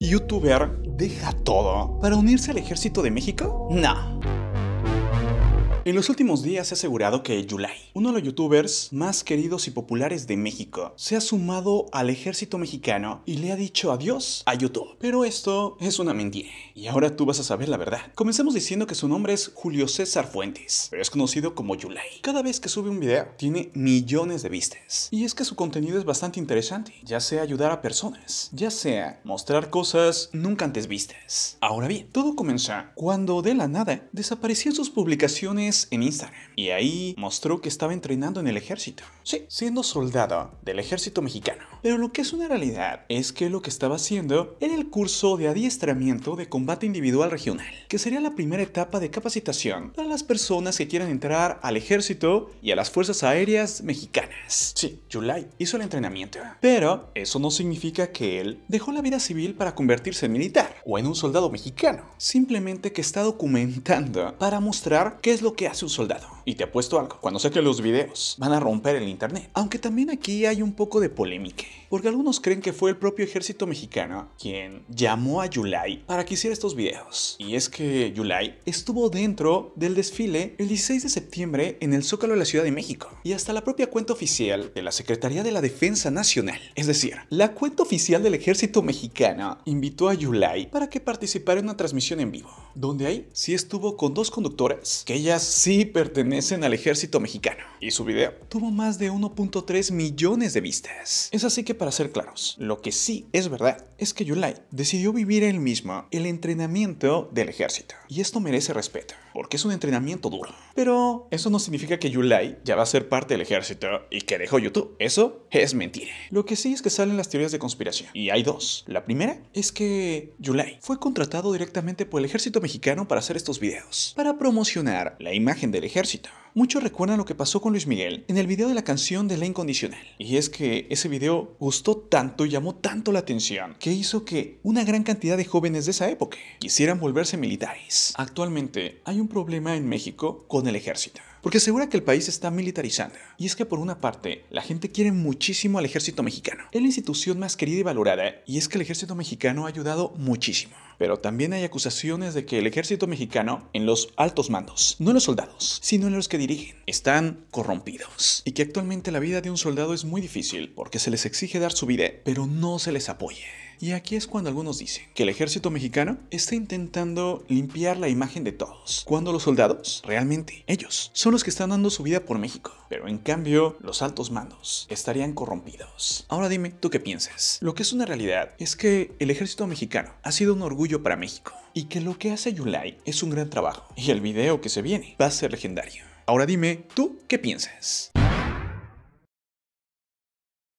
¿Youtuber deja todo para unirse al ejército de México? No. En los últimos días se ha asegurado que Yulay, uno de los youtubers más queridos y populares de México, se ha sumado al ejército mexicano y le ha dicho adiós a YouTube. Pero esto es una mentira. Y ahora tú vas a saber la verdad. Comencemos diciendo que su nombre es Julio César Fuentes, pero es conocido como Yulay Cada vez que sube un video, tiene millones de vistas. Y es que su contenido es bastante interesante, ya sea ayudar a personas, ya sea mostrar cosas nunca antes vistas. Ahora bien, todo comenzó cuando de la nada desaparecían sus publicaciones en Instagram y ahí mostró que estaba entrenando en el ejército. Sí, siendo soldado del ejército mexicano. Pero lo que es una realidad es que lo que estaba haciendo era el curso de adiestramiento de combate individual regional, que sería la primera etapa de capacitación para las personas que quieran entrar al ejército y a las fuerzas aéreas mexicanas. Sí, July hizo el entrenamiento. Pero eso no significa que él dejó la vida civil para convertirse en militar o en un soldado mexicano. Simplemente que está documentando para mostrar qué es lo que hace un soldado. Y te apuesto algo, cuando sé que los videos, van a romper el internet. Aunque también aquí hay un poco de polémica, porque algunos creen que fue el propio ejército mexicano quien llamó a Yulai para que hiciera estos videos. Y es que Yulai estuvo dentro del desfile el 16 de septiembre en el Zócalo de la Ciudad de México y hasta la propia cuenta oficial de la Secretaría de la Defensa Nacional. Es decir, la cuenta oficial del ejército mexicano invitó a Yulai para que participara en una transmisión en vivo donde hay, sí estuvo con dos conductoras, que ellas sí pertenecen al ejército mexicano. Y su video tuvo más de 1.3 millones de vistas. Es así que para ser claros, lo que sí es verdad es que Yulai decidió vivir él mismo el entrenamiento del ejército. Y esto merece respeto, porque es un entrenamiento duro. Pero eso no significa que Yulai ya va a ser parte del ejército y que dejó YouTube. Eso es mentira. Lo que sí es que salen las teorías de conspiración. Y hay dos. La primera es que Yulai fue contratado directamente por el ejército mexicano mexicano para hacer estos videos, para promocionar la imagen del ejército. Muchos recuerdan lo que pasó con Luis Miguel en el video de la canción de La Incondicional. Y es que ese video gustó tanto y llamó tanto la atención que hizo que una gran cantidad de jóvenes de esa época quisieran volverse militares. Actualmente hay un problema en México con el ejército porque asegura que el país está militarizando. Y es que por una parte, la gente quiere muchísimo al ejército mexicano. Es la institución más querida y valorada, y es que el ejército mexicano ha ayudado muchísimo. Pero también hay acusaciones de que el ejército mexicano, en los altos mandos, no en los soldados, sino en los que dirigen, están corrompidos. Y que actualmente la vida de un soldado es muy difícil porque se les exige dar su vida, pero no se les apoye. Y aquí es cuando algunos dicen que el ejército mexicano está intentando limpiar la imagen de todos, cuando los soldados, realmente, ellos, son los que están dando su vida por México, pero en cambio los altos mandos estarían corrompidos. Ahora dime, ¿tú qué piensas? Lo que es una realidad es que el ejército mexicano ha sido un orgullo para México y que lo que hace Yulai es un gran trabajo y el video que se viene va a ser legendario. Ahora dime, ¿tú qué piensas?